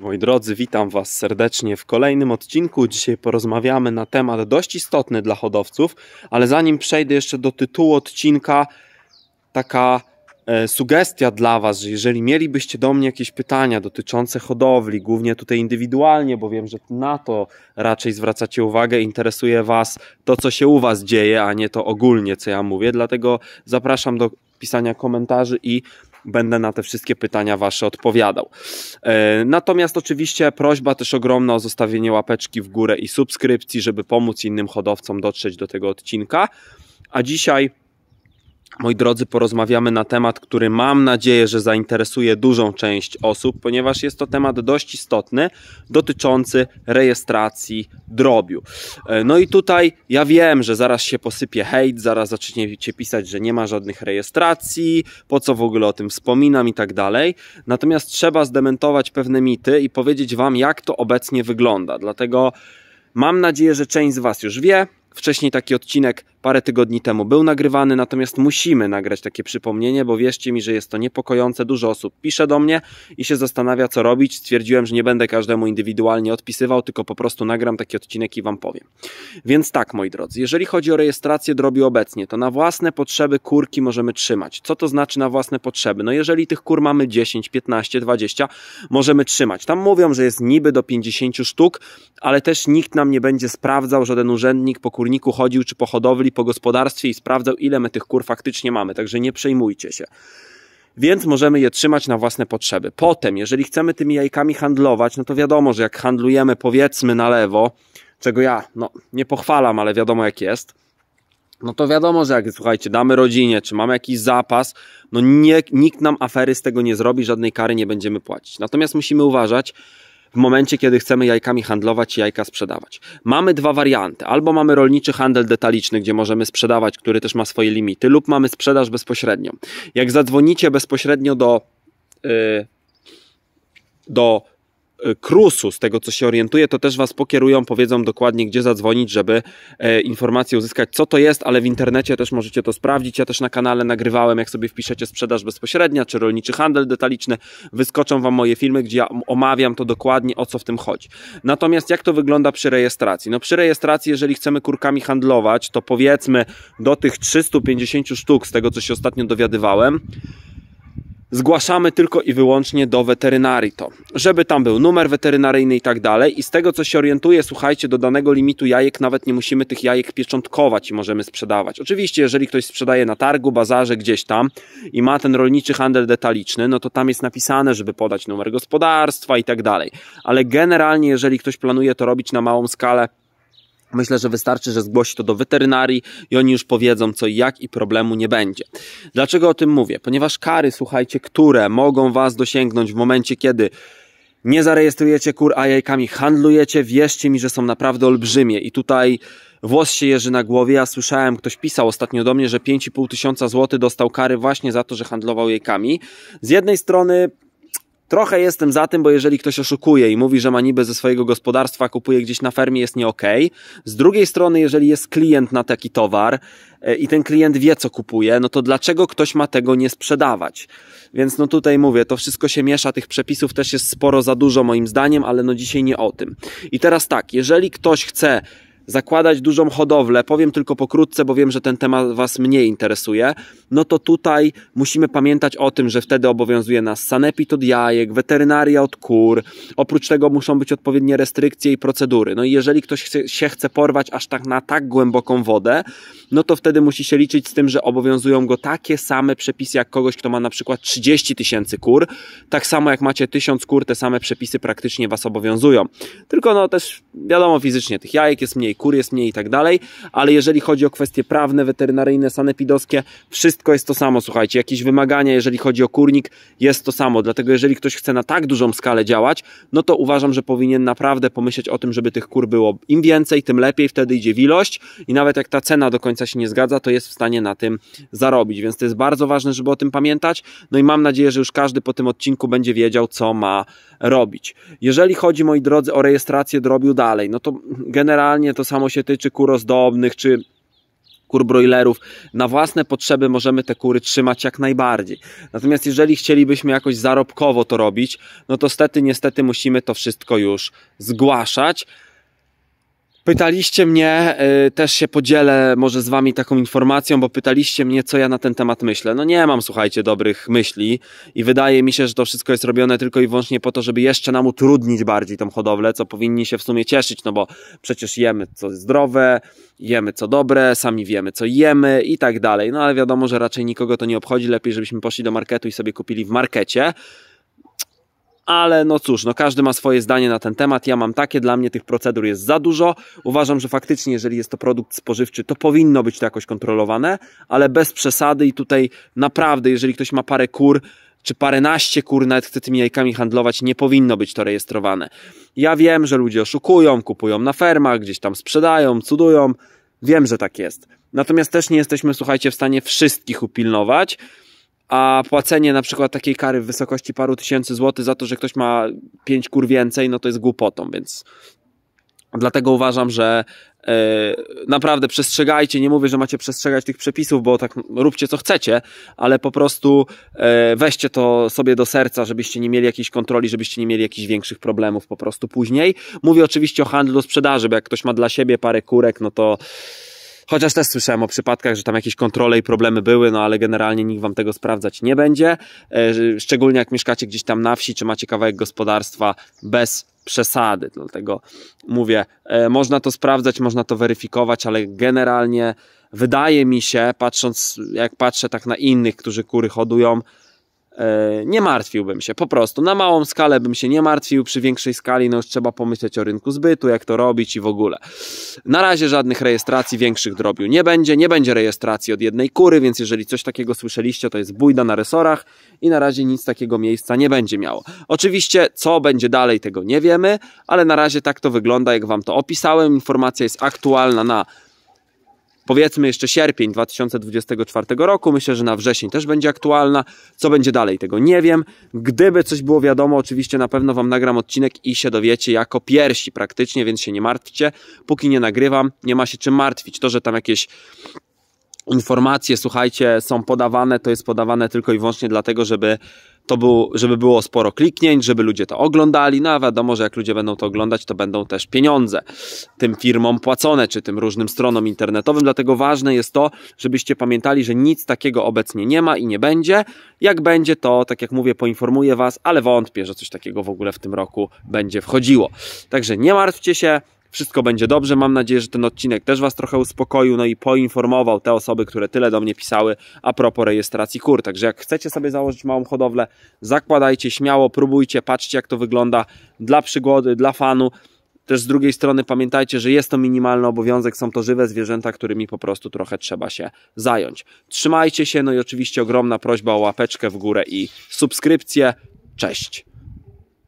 Moi drodzy, witam Was serdecznie w kolejnym odcinku. Dzisiaj porozmawiamy na temat dość istotny dla hodowców, ale zanim przejdę jeszcze do tytułu odcinka, taka e, sugestia dla Was, że jeżeli mielibyście do mnie jakieś pytania dotyczące hodowli, głównie tutaj indywidualnie, bo wiem, że na to raczej zwracacie uwagę, interesuje Was to, co się u Was dzieje, a nie to ogólnie, co ja mówię, dlatego zapraszam do pisania komentarzy i będę na te wszystkie pytania Wasze odpowiadał. E, natomiast oczywiście prośba też ogromna o zostawienie łapeczki w górę i subskrypcji, żeby pomóc innym hodowcom dotrzeć do tego odcinka. A dzisiaj moi drodzy, porozmawiamy na temat, który mam nadzieję, że zainteresuje dużą część osób, ponieważ jest to temat dość istotny, dotyczący rejestracji drobiu. E, no i tutaj ja wiem, że zaraz się posypie hejt, zaraz zaczniecie pisać, że nie ma żadnych rejestracji, po co w ogóle o tym wspominam i tak dalej. Natomiast trzeba zdementować pewne mity i powiedzieć Wam, jak to obecnie wygląda. Dlatego mam nadzieję, że część z Was już wie. Wcześniej taki odcinek parę tygodni temu był nagrywany, natomiast musimy nagrać takie przypomnienie, bo wierzcie mi, że jest to niepokojące. Dużo osób pisze do mnie i się zastanawia, co robić. Stwierdziłem, że nie będę każdemu indywidualnie odpisywał, tylko po prostu nagram taki odcinek i Wam powiem. Więc tak, moi drodzy, jeżeli chodzi o rejestrację drobi obecnie, to na własne potrzeby kurki możemy trzymać. Co to znaczy na własne potrzeby? No jeżeli tych kur mamy 10, 15, 20, możemy trzymać. Tam mówią, że jest niby do 50 sztuk, ale też nikt nam nie będzie sprawdzał, żaden urzędnik po kurniku chodził czy po hodowli po gospodarstwie i sprawdzał, ile my tych kur faktycznie mamy, także nie przejmujcie się więc możemy je trzymać na własne potrzeby. Potem, jeżeli chcemy tymi jajkami handlować, no to wiadomo, że jak handlujemy powiedzmy na lewo, czego ja no, nie pochwalam, ale wiadomo jak jest, no to wiadomo, że jak słuchajcie, damy rodzinie, czy mamy jakiś zapas, no nie, nikt nam afery z tego nie zrobi, żadnej kary nie będziemy płacić. Natomiast musimy uważać, w momencie, kiedy chcemy jajkami handlować i jajka sprzedawać. Mamy dwa warianty. Albo mamy rolniczy handel detaliczny, gdzie możemy sprzedawać, który też ma swoje limity, lub mamy sprzedaż bezpośrednią. Jak zadzwonicie bezpośrednio do, yy, do E, krusu, z tego co się orientuję, to też Was pokierują, powiedzą dokładnie, gdzie zadzwonić, żeby e, uzyskać, co to jest, ale w internecie też możecie to sprawdzić. Ja też na kanale nagrywałem, jak sobie wpiszecie sprzedaż bezpośrednia czy rolniczy handel detaliczny, wyskoczą Wam moje filmy, gdzie ja omawiam to dokładnie, o co w tym chodzi. Natomiast jak to wygląda przy rejestracji? No przy rejestracji, jeżeli chcemy kurkami handlować, to powiedzmy do tych 350 sztuk, z tego co się ostatnio dowiadywałem, zgłaszamy tylko i wyłącznie do weterynarii to, żeby tam był numer weterynaryjny i tak dalej. I z tego co się orientuję, słuchajcie, do danego limitu jajek nawet nie musimy tych jajek pieczątkować i możemy sprzedawać. Oczywiście, jeżeli ktoś sprzedaje na targu, bazarze, gdzieś tam i ma ten rolniczy handel detaliczny, no to tam jest napisane, żeby podać numer gospodarstwa i tak dalej. Ale generalnie, jeżeli ktoś planuje to robić na małą skalę, Myślę, że wystarczy, że zgłosi to do weterynarii i oni już powiedzą co i jak i problemu nie będzie. Dlaczego o tym mówię? Ponieważ kary, słuchajcie, które mogą Was dosięgnąć w momencie, kiedy nie zarejestrujecie kur, a jajkami handlujecie, wierzcie mi, że są naprawdę olbrzymie. I tutaj włos się jeży na głowie. Ja słyszałem, ktoś pisał ostatnio do mnie, że 5,5 tysiąca złotych dostał kary właśnie za to, że handlował jajkami. Z jednej strony Trochę jestem za tym, bo jeżeli ktoś oszukuje i mówi, że ma niby ze swojego gospodarstwa, kupuje gdzieś na fermie, jest nie okay. Z drugiej strony, jeżeli jest klient na taki towar e, i ten klient wie, co kupuje, no to dlaczego ktoś ma tego nie sprzedawać? Więc no tutaj mówię, to wszystko się miesza, tych przepisów też jest sporo za dużo moim zdaniem, ale no dzisiaj nie o tym. I teraz tak, jeżeli ktoś chce zakładać dużą hodowlę, powiem tylko pokrótce, bo wiem, że ten temat Was mniej interesuje, no to tutaj musimy pamiętać o tym, że wtedy obowiązuje nas sanepid od jajek, weterynaria od kur, oprócz tego muszą być odpowiednie restrykcje i procedury. No i jeżeli ktoś chce, się chce porwać aż tak na tak głęboką wodę, no to wtedy musi się liczyć z tym, że obowiązują go takie same przepisy jak kogoś, kto ma na przykład 30 tysięcy kur, tak samo jak macie 1000 kur, te same przepisy praktycznie Was obowiązują. Tylko no też wiadomo fizycznie tych jajek jest mniej, kur jest mniej i tak dalej, ale jeżeli chodzi o kwestie prawne, weterynaryjne, sanepidowskie, wszystko jest to samo, słuchajcie, jakieś wymagania, jeżeli chodzi o kurnik, jest to samo, dlatego jeżeli ktoś chce na tak dużą skalę działać, no to uważam, że powinien naprawdę pomyśleć o tym, żeby tych kur było im więcej, tym lepiej, wtedy idzie w ilość i nawet jak ta cena do końca się nie zgadza, to jest w stanie na tym zarobić, więc to jest bardzo ważne, żeby o tym pamiętać, no i mam nadzieję, że już każdy po tym odcinku będzie wiedział, co ma robić. Jeżeli chodzi, moi drodzy, o rejestrację drobiu dalej, no to generalnie to samo się tyczy kur ozdobnych, czy kur broilerów. Na własne potrzeby możemy te kury trzymać jak najbardziej. Natomiast jeżeli chcielibyśmy jakoś zarobkowo to robić, no to stety, niestety musimy to wszystko już zgłaszać. Pytaliście mnie, y, też się podzielę może z wami taką informacją, bo pytaliście mnie, co ja na ten temat myślę. No nie mam, słuchajcie, dobrych myśli i wydaje mi się, że to wszystko jest robione tylko i wyłącznie po to, żeby jeszcze nam utrudnić bardziej tą hodowlę, co powinni się w sumie cieszyć, no bo przecież jemy co zdrowe, jemy co dobre, sami wiemy co jemy i tak dalej. No ale wiadomo, że raczej nikogo to nie obchodzi, lepiej żebyśmy poszli do marketu i sobie kupili w markecie ale no cóż, no każdy ma swoje zdanie na ten temat. Ja mam takie, dla mnie tych procedur jest za dużo. Uważam, że faktycznie, jeżeli jest to produkt spożywczy, to powinno być to jakoś kontrolowane, ale bez przesady i tutaj naprawdę, jeżeli ktoś ma parę kur, czy paręnaście kur, nawet chce tymi jajkami handlować, nie powinno być to rejestrowane. Ja wiem, że ludzie oszukują, kupują na fermach, gdzieś tam sprzedają, cudują. Wiem, że tak jest. Natomiast też nie jesteśmy, słuchajcie, w stanie wszystkich upilnować a płacenie na przykład takiej kary w wysokości paru tysięcy złotych za to, że ktoś ma pięć kur więcej, no to jest głupotą, więc dlatego uważam, że e, naprawdę przestrzegajcie, nie mówię, że macie przestrzegać tych przepisów, bo tak róbcie co chcecie, ale po prostu e, weźcie to sobie do serca, żebyście nie mieli jakiejś kontroli, żebyście nie mieli jakichś większych problemów po prostu później. Mówię oczywiście o handlu, sprzedaży, bo jak ktoś ma dla siebie parę kurek, no to Chociaż też słyszałem o przypadkach, że tam jakieś kontrole i problemy były, no ale generalnie nikt wam tego sprawdzać nie będzie. E, szczególnie jak mieszkacie gdzieś tam na wsi, czy macie kawałek gospodarstwa bez przesady. Dlatego mówię, e, można to sprawdzać, można to weryfikować, ale generalnie wydaje mi się, patrząc, jak patrzę tak na innych, którzy kury hodują, E, nie martwiłbym się, po prostu. Na małą skalę bym się nie martwił, przy większej skali no już trzeba pomyśleć o rynku zbytu, jak to robić i w ogóle. Na razie żadnych rejestracji większych drobiu nie będzie, nie będzie rejestracji od jednej kury, więc jeżeli coś takiego słyszeliście, to jest bójda na resorach i na razie nic takiego miejsca nie będzie miało. Oczywiście, co będzie dalej, tego nie wiemy, ale na razie tak to wygląda, jak Wam to opisałem. Informacja jest aktualna na powiedzmy jeszcze sierpień 2024 roku. Myślę, że na wrzesień też będzie aktualna. Co będzie dalej, tego nie wiem. Gdyby coś było wiadomo, oczywiście na pewno Wam nagram odcinek i się dowiecie jako pierwsi praktycznie, więc się nie martwcie. Póki nie nagrywam, nie ma się czym martwić. To, że tam jakieś informacje, słuchajcie, są podawane, to jest podawane tylko i wyłącznie dlatego, żeby to był, żeby było sporo kliknięć, żeby ludzie to oglądali, no a wiadomo, że jak ludzie będą to oglądać, to będą też pieniądze tym firmom płacone, czy tym różnym stronom internetowym, dlatego ważne jest to, żebyście pamiętali, że nic takiego obecnie nie ma i nie będzie. Jak będzie, to tak jak mówię, poinformuję Was, ale wątpię, że coś takiego w ogóle w tym roku będzie wchodziło. Także nie martwcie się, wszystko będzie dobrze. Mam nadzieję, że ten odcinek też Was trochę uspokoił, no i poinformował te osoby, które tyle do mnie pisały a propos rejestracji kur. Także jak chcecie sobie założyć małą hodowlę, zakładajcie śmiało, próbujcie, patrzcie jak to wygląda dla przygody, dla fanu. Też z drugiej strony pamiętajcie, że jest to minimalny obowiązek, są to żywe zwierzęta, którymi po prostu trochę trzeba się zająć. Trzymajcie się, no i oczywiście ogromna prośba o łapeczkę w górę i subskrypcję. Cześć!